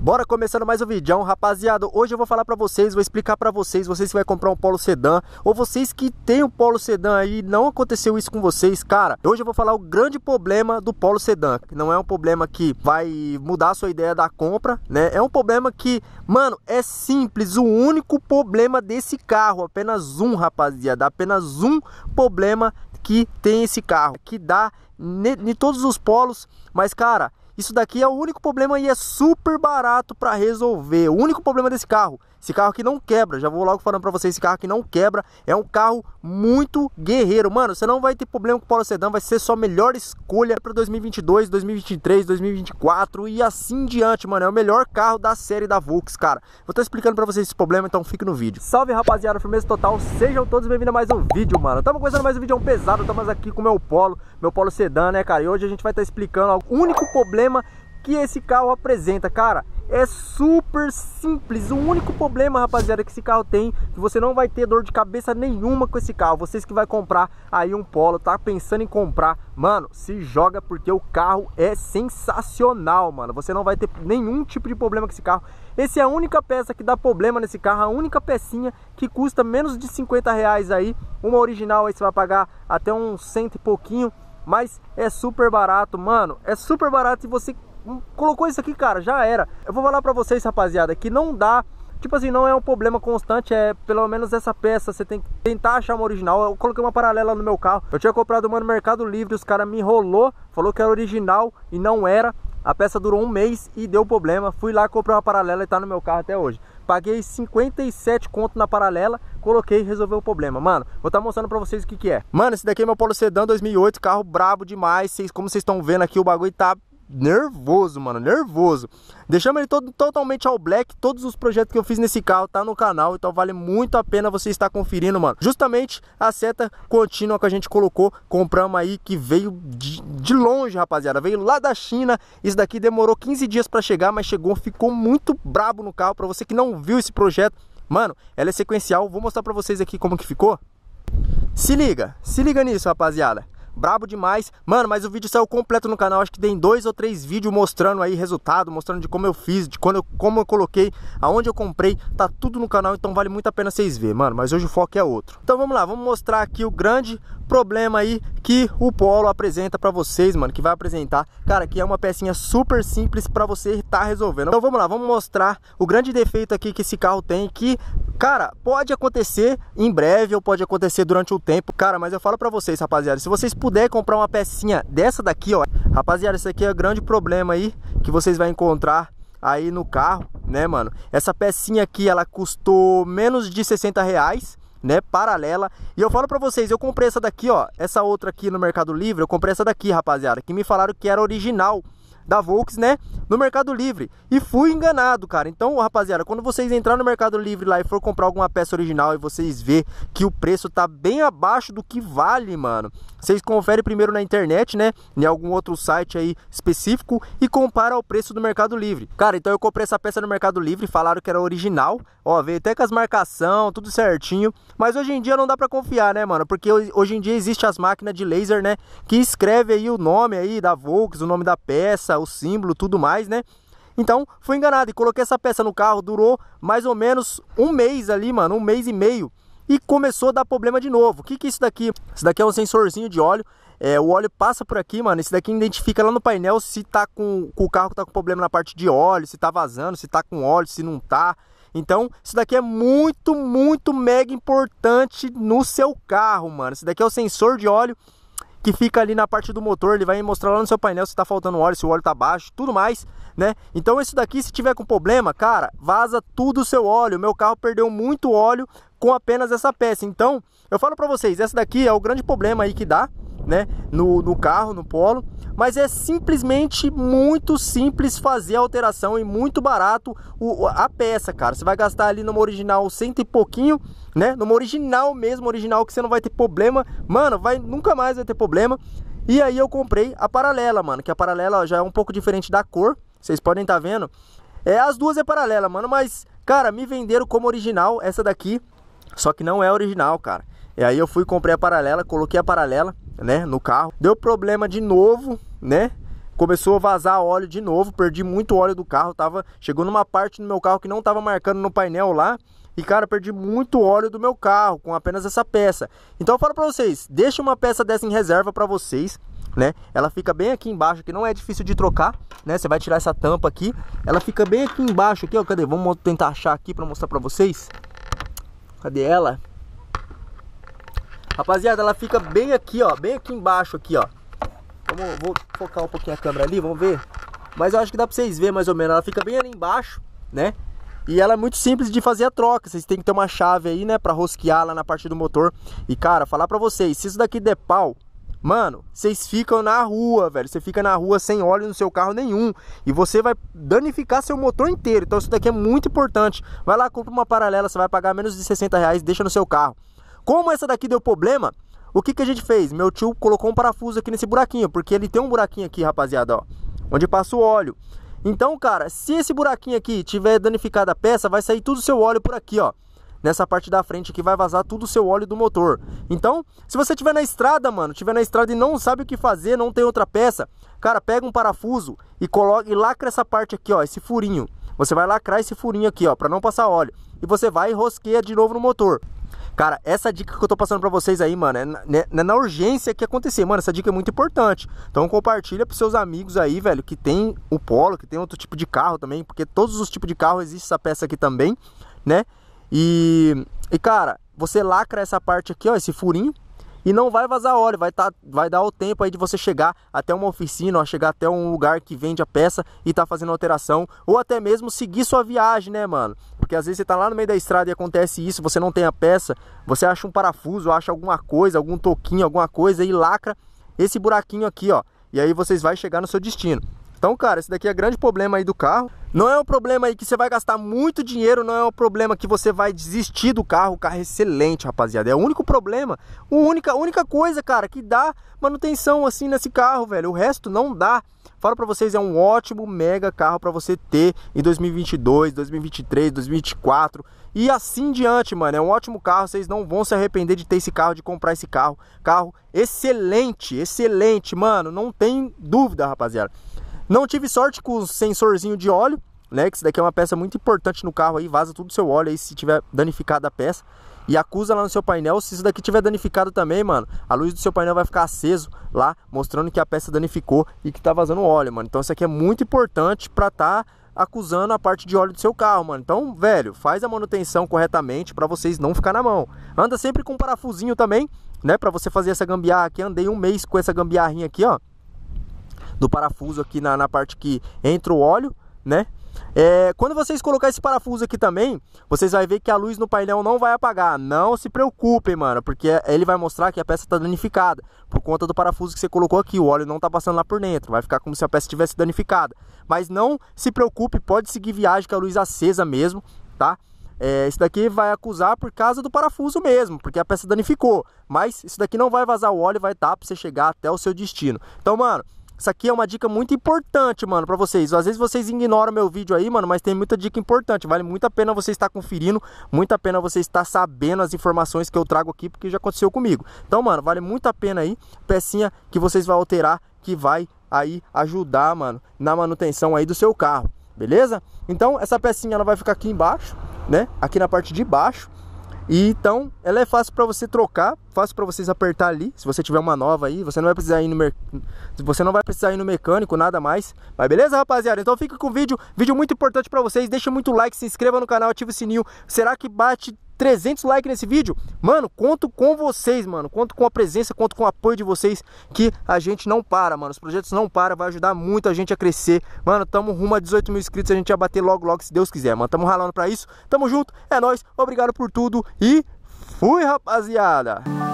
Bora começando mais um vídeo, rapaziada. Hoje eu vou falar para vocês, vou explicar para vocês, vocês que vai comprar um Polo Sedan ou vocês que tem um Polo Sedan aí, não aconteceu isso com vocês, cara. Hoje eu vou falar o grande problema do Polo Sedan, não é um problema que vai mudar a sua ideia da compra, né? É um problema que, mano, é simples, o único problema desse carro, apenas um, rapaziada, apenas um problema que tem esse carro, que dá em todos os polos, mas cara, isso daqui é o único problema e é super barato para resolver. O único problema desse carro esse carro aqui não quebra, já vou logo falando pra vocês, esse carro aqui não quebra, é um carro muito guerreiro. Mano, você não vai ter problema com o Polo Sedan, vai ser sua melhor escolha para 2022, 2023, 2024 e assim diante, mano. É o melhor carro da série da Vux, cara. Vou estar explicando pra vocês esse problema, então fique no vídeo. Salve, rapaziada, firmeza total, sejam todos bem-vindos a mais um vídeo, mano. Tamo começando mais um vídeo é pesado, estamos aqui com o meu Polo, meu Polo Sedan, né, cara? E hoje a gente vai estar tá explicando o único problema que esse carro apresenta, cara. É super simples. O único problema, rapaziada, que esse carro tem, que você não vai ter dor de cabeça nenhuma com esse carro. Vocês que vai comprar aí um Polo, tá pensando em comprar, mano, se joga porque o carro é sensacional, mano. Você não vai ter nenhum tipo de problema com esse carro. Essa é a única peça que dá problema nesse carro, a única pecinha que custa menos de 50 reais aí. Uma original aí você vai pagar até uns um cento e pouquinho mas é super barato, mano. É super barato e você colocou isso aqui, cara, já era. Eu vou falar para vocês, rapaziada, que não dá Tipo assim, não é um problema constante, é pelo menos essa peça, você tem que tentar achar uma original. Eu coloquei uma paralela no meu carro. Eu tinha comprado uma no Mercado Livre, os caras me enrolou, falou que era original e não era. A peça durou um mês e deu problema. Fui lá, comprei uma paralela e tá no meu carro até hoje. Paguei 57 conto na paralela, coloquei e resolveu o problema. Mano, vou estar tá mostrando pra vocês o que que é. Mano, esse daqui é meu Polo Sedan 2008, carro brabo demais. como vocês estão vendo aqui, o bagulho tá nervoso, mano, nervoso. Deixamos ele todo, totalmente ao black, todos os projetos que eu fiz nesse carro tá no canal, então vale muito a pena você estar conferindo, mano. Justamente a seta contínua que a gente colocou, compramos aí, que veio de, de longe, rapaziada, veio lá da China, isso daqui demorou 15 dias para chegar, mas chegou, ficou muito brabo no carro, para você que não viu esse projeto, mano, ela é sequencial, vou mostrar para vocês aqui como que ficou. Se liga, se liga nisso, rapaziada brabo demais. Mano, mas o vídeo saiu completo no canal, acho que tem dois ou três vídeos mostrando aí resultado, mostrando de como eu fiz, de quando eu, como eu coloquei, aonde eu comprei, tá tudo no canal, então vale muito a pena vocês verem, mano, mas hoje o foco é outro. Então vamos lá, vamos mostrar aqui o grande problema aí que o Polo apresenta para vocês, mano, que vai apresentar. Cara, que é uma pecinha super simples para você estar tá resolvendo. Então vamos lá, vamos mostrar o grande defeito aqui que esse carro tem, que Cara, pode acontecer em breve ou pode acontecer durante o tempo. Cara, mas eu falo pra vocês, rapaziada, se vocês puderem comprar uma pecinha dessa daqui, ó. Rapaziada, isso aqui é o grande problema aí que vocês vão encontrar aí no carro, né, mano? Essa pecinha aqui, ela custou menos de 60 reais né, paralela. E eu falo para vocês, eu comprei essa daqui, ó, essa outra aqui no Mercado Livre, eu comprei essa daqui, rapaziada, que me falaram que era original da Volks, né? No Mercado Livre. E fui enganado, cara. Então, rapaziada, quando vocês entrarem no Mercado Livre lá e for comprar alguma peça original e vocês verem que o preço tá bem abaixo do que vale, mano. Vocês conferem primeiro na internet, né? Em algum outro site aí específico e compara o preço do Mercado Livre. Cara, então eu comprei essa peça no Mercado Livre, falaram que era original. Ó, veio até com as marcação, tudo certinho. Mas hoje em dia não dá para confiar, né, mano? Porque hoje em dia existe as máquinas de laser, né, que escreve aí o nome aí da Volks, o nome da peça, o símbolo, tudo mais, né? Então, fui enganado e coloquei essa peça no carro, durou mais ou menos um mês ali, mano, um mês e meio. E começou a dar problema de novo. O que, que é isso daqui? Isso daqui é um sensorzinho de óleo. É, o óleo passa por aqui, mano. Esse daqui identifica lá no painel se tá com, com o carro tá com problema na parte de óleo, se tá vazando, se tá com óleo, se não tá. Então, isso daqui é muito, muito mega importante no seu carro, mano. Isso daqui é o sensor de óleo que fica ali na parte do motor, ele vai mostrar lá no seu painel se tá faltando óleo, se o óleo tá baixo, tudo mais, né? Então esse daqui, se tiver com problema, cara, vaza tudo o seu óleo. Meu carro perdeu muito óleo com apenas essa peça. Então, eu falo para vocês, essa daqui é o grande problema aí que dá, né, no, no carro, no polo, mas é simplesmente muito simples fazer a alteração e muito barato o, a peça, cara. Você vai gastar ali numa original cento e pouquinho, né, numa original mesmo, original que você não vai ter problema, mano, vai nunca mais vai ter problema. E aí eu comprei a paralela, mano, que a paralela já é um pouco diferente da cor, vocês podem estar tá vendo. É, as duas é paralela, mano, mas, cara, me venderam como original essa daqui, só que não é original, cara. E é, aí eu fui comprei a paralela, coloquei a paralela, né, no carro. Deu problema de novo, né? Começou a vazar óleo de novo, perdi muito óleo do carro, tava, chegou numa parte do meu carro que não tava marcando no painel lá. E cara, perdi muito óleo do meu carro com apenas essa peça. Então eu falo para vocês, deixa uma peça dessa em reserva para vocês, né? Ela fica bem aqui embaixo, que não é difícil de trocar, né? Você vai tirar essa tampa aqui, ela fica bem aqui embaixo aqui, ó, cadê? Vamos tentar achar aqui para mostrar para vocês. Cadê ela? Rapaziada, ela fica bem aqui, ó, bem aqui embaixo aqui, ó. Vamos, vou focar um pouquinho a câmera ali, vamos ver. Mas eu acho que dá pra vocês verem mais ou menos. Ela fica bem ali embaixo, né? E ela é muito simples de fazer a troca. Vocês têm que ter uma chave aí, né? Pra rosquear lá na parte do motor. E, cara, falar pra vocês, se isso daqui der pau, Mano, vocês ficam na rua, velho. Você fica na rua sem óleo no seu carro nenhum. E você vai danificar seu motor inteiro. Então isso daqui é muito importante. Vai lá, compra uma paralela, você vai pagar menos de 60 reais, deixa no seu carro. Como essa daqui deu problema, o que, que a gente fez? Meu tio colocou um parafuso aqui nesse buraquinho, porque ele tem um buraquinho aqui, rapaziada, ó, onde passa o óleo. Então, cara, se esse buraquinho aqui tiver danificado a peça, vai sair tudo o seu óleo por aqui, ó. Nessa parte da frente aqui vai vazar tudo o seu óleo do motor. Então, se você tiver na estrada, mano, tiver na estrada e não sabe o que fazer, não tem outra peça, cara, pega um parafuso e coloca e lacra essa parte aqui, ó, esse furinho. Você vai lacrar esse furinho aqui, ó, para não passar óleo. E você vai e rosqueia de novo no motor. Cara, essa dica que eu tô passando para vocês aí, mano, é na, né, né, na, urgência que acontecer. Mano, essa dica é muito importante. Então compartilha pros seus amigos aí, velho, que tem o Polo, que tem outro tipo de carro também, porque todos os tipos de carro existe essa peça aqui também, né? E, e cara, você lacra essa parte aqui, ó, esse furinho, e não vai vazar óleo, vai, tá, vai dar o tempo aí de você chegar até uma oficina, ó, chegar até um lugar que vende a peça e tá fazendo alteração, ou até mesmo seguir sua viagem, né, mano? porque às vezes você está lá no meio da estrada e acontece isso, você não tem a peça, você acha um parafuso, acha alguma coisa, algum toquinho, alguma coisa e lacra esse buraquinho aqui, ó. E aí vocês vai chegar no seu destino. Então, cara, esse daqui é grande problema aí do carro. Não é um problema aí que você vai gastar muito dinheiro, não é um problema que você vai desistir do carro. O carro é excelente, rapaziada. É o único problema, a única, única coisa, cara, que dá manutenção assim nesse carro, velho. O resto não dá. Falo para vocês, é um ótimo mega carro para você ter em 2022, 2023, 2024 e assim diante, mano. É um ótimo carro, vocês não vão se arrepender de ter esse carro, de comprar esse carro. Carro excelente, excelente, mano. Não tem dúvida, rapaziada. Não tive sorte com o sensorzinho de óleo, né? Que isso daqui é uma peça muito importante no carro aí, vaza tudo seu óleo aí se tiver danificada a peça. E acusa lá no seu painel, se isso daqui tiver danificado também, mano, a luz do seu painel vai ficar aceso lá, mostrando que a peça danificou e que tá vazando óleo, mano. Então isso aqui é muito importante para tá acusando a parte de óleo do seu carro, mano. Então, velho, faz a manutenção corretamente para vocês não ficar na mão. Anda sempre com um parafusinho também, né, para você fazer essa gambiarra aqui. Andei um mês com essa gambiarrinha aqui, ó do parafuso aqui na, na parte que entra o óleo, né? É, quando vocês colocar esse parafuso aqui também, vocês vão ver que a luz no painel não vai apagar. Não se preocupem, mano, porque é, ele vai mostrar que a peça está danificada por conta do parafuso que você colocou aqui. O óleo não está passando lá por dentro, vai ficar como se a peça estivesse danificada. Mas não se preocupe, pode seguir viagem com a luz acesa mesmo, tá? É, isso daqui vai acusar por causa do parafuso mesmo, porque a peça danificou. Mas isso daqui não vai vazar o óleo, vai estar tá para você chegar até o seu destino. Então, mano, isso aqui é uma dica muito importante, mano, para vocês. Às vezes vocês ignoram meu vídeo aí, mano, mas tem muita dica importante. Vale muito a pena você estar conferindo, muito a pena você estar sabendo as informações que eu trago aqui, porque já aconteceu comigo. Então, mano, vale muito a pena aí. Pecinha que vocês vão alterar, que vai aí ajudar, mano, na manutenção aí do seu carro, beleza? Então, essa pecinha ela vai ficar aqui embaixo, né? Aqui na parte de baixo e então, ela é fácil para você trocar, fácil para vocês apertar ali. Se você tiver uma nova aí, você não vai precisar ir no mer... você não vai precisar ir no mecânico, nada mais. Mas beleza, rapaziada? Então fica com o vídeo, vídeo muito importante para vocês. Deixa muito like, se inscreva no canal, ative o sininho. Será que bate 300 likes nesse vídeo. Mano, conto com vocês, mano. Conto com a presença, conto com o apoio de vocês que a gente não para, mano. Os projetos não param, vai ajudar muito a gente a crescer. Mano, tamo rumo a 18 mil inscritos, a gente vai bater logo, logo, se Deus quiser, mano. Tamo ralando pra isso. Tamo junto, é nóis. Obrigado por tudo e fui, rapaziada.